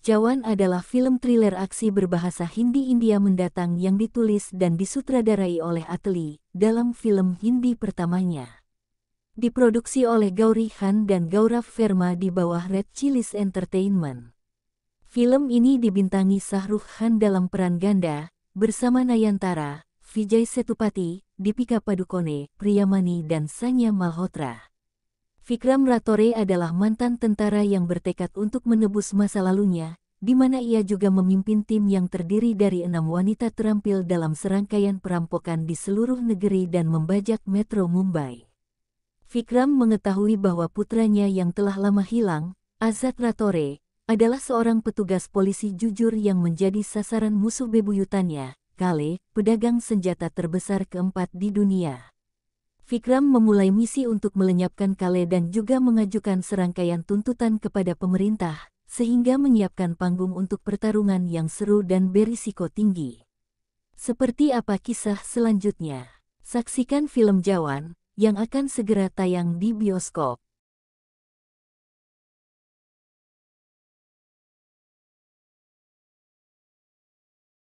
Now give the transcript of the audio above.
Jawan adalah film thriller aksi berbahasa Hindi India mendatang yang ditulis dan disutradarai oleh Atli dalam film Hindi pertamanya. Diproduksi oleh Gauri Khan dan Gaurav Verma di bawah Red Chilis Entertainment. Film ini dibintangi Sahrukh Khan dalam peran ganda, bersama Nayantara, Vijay Setupati, Dipika Padukone, Priyamani dan Sanya Malhotra. Vikram Ratore adalah mantan tentara yang bertekad untuk menebus masa lalunya, di mana ia juga memimpin tim yang terdiri dari enam wanita terampil dalam serangkaian perampokan di seluruh negeri dan membajak Metro Mumbai. Vikram mengetahui bahwa putranya yang telah lama hilang, Azad Ratore, adalah seorang petugas polisi jujur yang menjadi sasaran musuh bebuyutannya, Kale, pedagang senjata terbesar keempat di dunia. Vikram memulai misi untuk melenyapkan Kale dan juga mengajukan serangkaian tuntutan kepada pemerintah, sehingga menyiapkan panggung untuk pertarungan yang seru dan berisiko tinggi. Seperti apa kisah selanjutnya? Saksikan film Jawan yang akan segera tayang di bioskop.